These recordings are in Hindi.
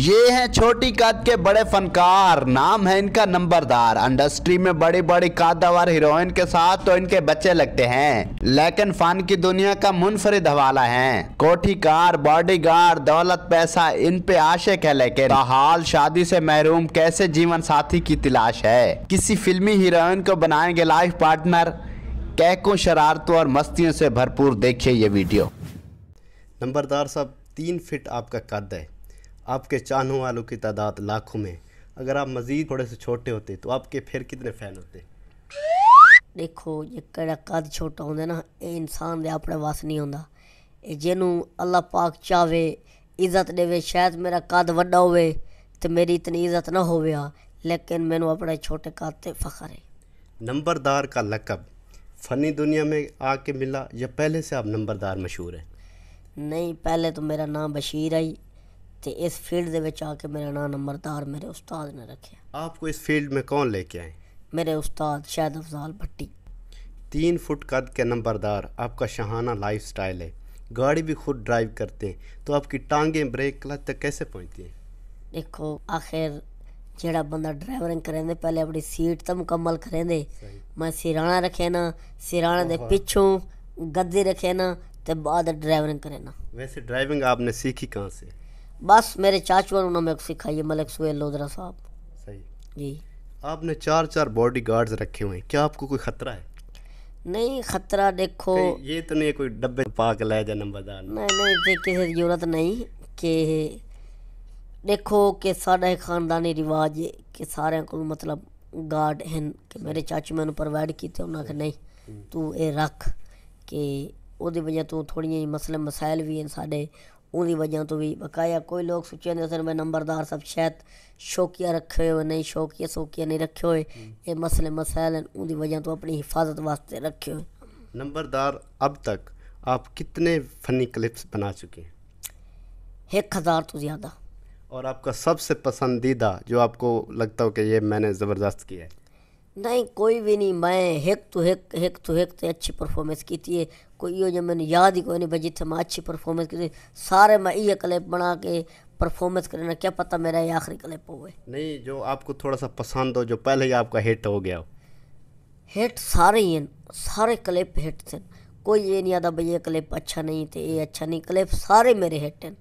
ये हैं छोटी कद के बड़े फनकार नाम है इनका नंबरदार इंडस्ट्री में बड़ी बड़ी कादावर हीरोइन के साथ तो इनके बच्चे लगते हैं लेकिन फन की दुनिया का मुनफरिद हवाला है कोठी कार बॉडी गार्ड दौलत पैसा इन पे आशिक है लेकिन हाल शादी से महरूम कैसे जीवन साथी की तलाश है किसी फिल्मी हीरोइन को बनाएंगे लाइफ पार्टनर कैकों शरारतों और मस्तियों से भरपूर देखिए ये वीडियो नंबरदार साहब तीन फिट आपका कद है आपके चाहने वालों की तादाद लाखों में अगर आप मज़ीद थोड़े से छोटे होते तो आपके फिर कितने फ़ैन होते देखो ये कड़ा कद छोटा होंगे ना ये इंसान ਦੇ अपने वास नहीं ਹੁੰਦਾ ਇਹ ਜਿਹਨੂੰ ਅੱਲਾਹ ਪਾਕ ਚਾਵੇ ਇੱਜ਼ਤ ਦੇਵੇ ਸ਼ਾਇਦ ਮੇਰਾ ਕੱਦ ਵੱਡਾ ਹੋਵੇ ਤੇ ਮੇਰੀ ਇਤਨੀ ਇੱਜ਼ਤ ਨਾ लेकिन मैं अपने छोटे कद से फ़ख्र है नंबरदार का लकब फ़नी दुनिया में आके मिला या पहले से आप नंबरदार मशहूर हैं नहीं पहले तो मेरा नाम बशीर आई तो इस फील्ड आके मेरा ਆ ਕੇ ਮੇਰਾ ਨਾਮ ਨੰਬਰਦਾਰ ਮੇਰੇ ਉਸਤਾਦ ਨੇ ਰੱਖਿਆ ਆਪਕੋ ਇਸ ਫੀਲਡ ਮੇਂ ਕੌਣ ਲੈ मेरे उस्ताद शाहिद अफजाल भट्टी तीन फुट कद के नंबरदार आपका शहाना लाइफ स्टाइल है गाड़ी भी खुद ड्राइव करते हैं तो आपकी टांगें ब्रेक क्लच तक कैसे पहुंचती हैं देखो आखिर जेड़ा बंदा ड्राइवरिंग करें दे पहले अपनी सीट तो मुकम्मल करेंदे मैं सिराना रखे ना सिराना दे पिछों गद्दे रखे ना ते बाद ड्राइवरिंग करे ना वैसे ड्राइविंग आपने सीखी कहाँ से बस मेरे चाचू ने उन्होंने सिखाई है मलिक सुहेल लोधरा साहब सही जी आपने चार चार बॉडी गार्ड्स रखे हुए हैं क्या आपको कोई खतरा है नहीं खतरा देखो ये तो नहीं कोई डब्बे पाक लाया जा नंबरदार नहीं नहीं तो किसी जरूरत नहीं कि देखो कि साढ़ा खानदानी रिवाज है कि सारे को मतलब गार्ड हैं कि मेरे चाचू मैंने प्रोवाइड किए उन्होंने आखिर नहीं हम्म। तू ये रख कि ਉਹਦੀ ਵਜ੍ਹਾ ਤੋਂ ਥੋੜੀਆਂ मसले मसायल भी हैं साढ़े उन्हीं वजह तो भी बकाया कोई लोग सोचे ने सर मैं नंबरदार सब शायद शौकिया रखे हुए नहीं शौकिया शौकिया नहीं रखे हुए हम्म। ये मसले मसाइल हैं उनकी वजह तो अपनी हिफाजत वास्ते रखे हुए नंबरदार अब तक आप कितने फनी क्लिप्स बना चुके हैं एक हज़ार तो ज़्यादा और आपका सबसे पसंदीदा जो आपको लगता हो कि ये मैंने ज़बरदस्त किया है नहीं कोई भी नहीं मैं हेक तो हेक हेक तो हेक तो अच्छी परफॉर्मेंस की थी कोई यो जो मैंने याद ही कोई नहीं भाई थे मैं अच्छी परफॉर्मेंस की थी सारे मैं ये क्लिप बना के परफॉर्मेंस करना क्या पता मेरा ये आखिरी क्लिप गए नहीं जो आपको थोड़ा सा पसंद हो जो पहले ही आपका हिट हो गया हो हिट सारे ही हैं सारे क्लिप हिट थे कोई ये नहीं आता भाई ये क्लिप अच्छा नहीं थे ये अच्छा नहीं क्लिप सारे मेरे हिट हैं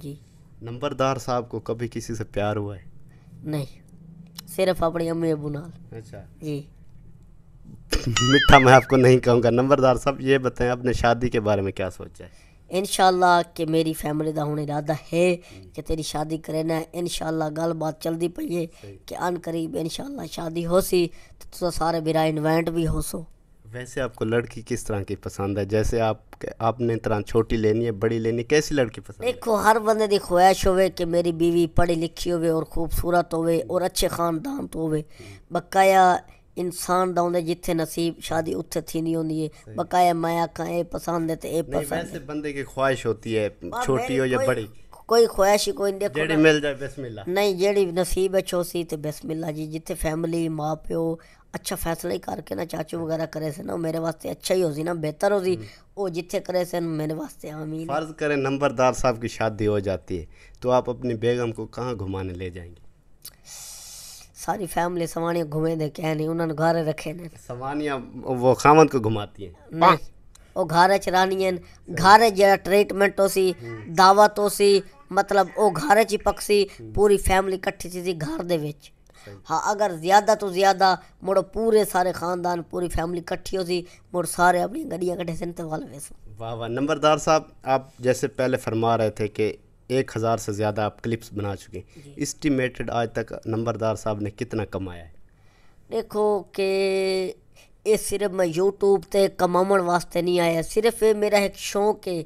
जी नंबरदार साहब को कभी किसी से प्यार हुआ है नहीं सिर्फ अपने अम्मी अबू नाल अच्छा जी मिठा मैं आपको नहीं कहूँगा नंबरदार सब ये बताएं अपने शादी के बारे में क्या सोचा है इनशाला कि मेरी फैमिली का हूँ इरादा है कि तेरी शादी करना है इनशाला गलबात चलती पई है कि अन करीब इनशाला शादी हो सी तो सारे बिरा इन्वेंट भी हो सो वैसे आपको लड़की किस तरह की पसंद है जैसे आप आपने तरह छोटी लेनी है बड़ी लेनी कैसी लड़की पसंद देखो हर बंदे की ख्वाहिश होवे कि मेरी बीवी पढ़ी लिखी होवे और खूबसूरत होवे और अच्छे खानदान तो होवे बकाया इंसान दा होंदे जिथे नसीब शादी उत्थे नहीं होंदी है बकाया मैं आखां ए पसंद है ते ए पसंद नहीं वैसे बंदे की ख्वाहिश होती है छोटी हो या बड़ी कोई ख्वाहिश ही कोई देखो जेड़ी मिल जाए बिस्मिल्लाह नहीं जेड़ी नसीब है चोसी ते बिस्मिल्लाह जी जिथे फैमिली माँ प्यो अच्छा फैसला ही करके ना चाचू वगैरह करे से ना मेरे वास्ते अच्छा ही हो जी ना बेहतर हो जी वो जिथे करे से मेरे वास्ते आमीन फर्ज करें नंबरदार साहब की शादी हो जाती है तो आप अपनी बेगम को कहाँ घुमाने ले जाएंगे सारी फैमिली सवानिया घूमे दे क्या नहीं उन्होंने घर रखे ने सवानिया वो खामन को घुमाती हैं ਉਹ ਘਰ ਚ ਰਾਣੀਆਂ ਘਰ ਜਿਹੜਾ ਟ੍ਰੀਟਮੈਂਟ ਹੋ ਸੀ ਦਾਵਤ ਹੋ ਸੀ ਮਤਲਬ ਉਹ ਘਰ ਚ ਹੀ ਪਕਸੀ ਪੂਰੀ ਫੈਮਿਲੀ ਇਕੱਠੀ ਸੀ ਘਰ ਦੇ ਵਿੱਚ हाँ अगर ज़्यादा तो ज़्यादा मुड़ पूरे सारे ख़ानदान पूरी फैमिली इकट्ठी होती मुड़ सारे अपनी गड्डिया कट्ठे से इंतवाल वैसे वाह वाह नंबरदार साहब आप जैसे पहले फरमा रहे थे कि एक हज़ार से ज़्यादा आप क्लिप्स बना चुके इस्टीमेटेड आज तक नंबरदार साहब ने कितना कमाया है देखो कि ये सिर्फ मैं यूट्यूब से कमावण वास्ते नहीं आया सिर्फ ये मेरा एक शौक है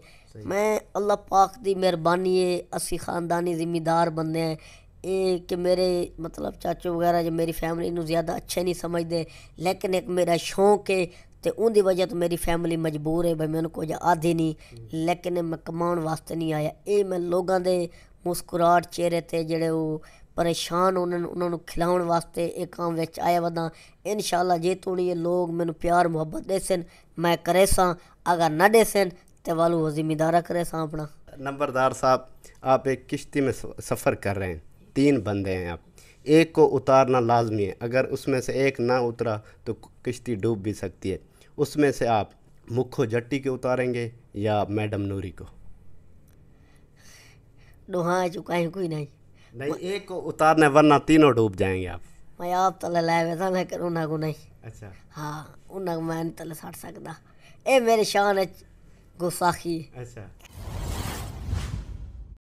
मैं अल्लाह पाक की मेहरबानी है असी खानदानी जिम्मेदार बंदे हैं ਇਹ ਕਿ ਮੇਰੇ ਮਤਲਬ ਚਾਚੂ ਵਗੈਰਾ ਜੇ ਮੇਰੀ ਫੈਮਿਲੀ ਨੂੰ ਜ਼ਿਆਦਾ ਅੱਛੇ ਨਹੀਂ ਸਮਝਦੇ ਲੇਕਿਨ ਇੱਕ ਮੇਰਾ ਸ਼ੌਂਕ ਹੈ ਤੇ ਉਹਦੀ ਵਜ੍ਹਾ ਤੋਂ ਮੇਰੀ ਫੈਮਿਲੀ ਮਜਬੂਰ ਹੈ ਭਾਈ ਮੈਨੂੰ ਕੁਝ ਆਦੀ ਨਹੀਂ ਲੇਕਿਨ ਮੈਂ ਕਮਾਉਣ ਵਾਸਤੇ ਨਹੀਂ ਆਇਆ ਇਹ ਮੈਂ ਲੋਕਾਂ ਦੇ ਮੁਸਕਰਾਟ ਚਿਹਰੇ ਤੇ ਜਿਹੜੇ ਉਹ ਪਰੇਸ਼ਾਨ ਉਹਨਾਂ ਨੂੰ ਉਹਨਾਂ ਨੂੰ ਖਿਲਾਉਣ ਵਾਸਤੇ ਇਹ ਕੰਮ ਵਿੱਚ ਆਇਆ ਵਦਾਂ ਇਨਸ਼ਾਅੱਲਾ ਜੇ ਤੋਣੀ ਇਹ ਲੋਕ ਮੈਨੂੰ ਪਿਆਰ ਮੁਹੱਬਤ ਦੇਸਨ ਮੈਂ ਕਰੇਸਾਂ ਅਗਰ ਨਾ ਦੇਸਨ ਤੇ ਵਾਲੂ ਜ਼ਿੰਮੇਦਾਰਾ ਕਰੇਸਾਂ ਆਪਣਾ ਨੰਬਰਦਾਰ ਸਾਹਿਬ ਆਪ ਇੱਕ ਕਿਸ਼ਤੀ ਵਿੱਚ ਸਫ਼ਰ ਕਰ ਰਹੇ ਹਨ तीन बंदे हैं आप एक को उतारना लाजमी है अगर उसमें से एक ना उतरा तो किश्ती डूब भी सकती है उसमें से आप मुखो जट्टी के उतारेंगे या मैडम नूरी को डोहा चुका है कोई नहीं नहीं एक को उतारने वरना तीनों डूब जाएंगे आप मैं आप तले लाए वैसा मैं उन्हें को नहीं अच्छा हाँ उन्हें मैं तले सड़ सकता ए मेरे शान गुस्साखी अच्छा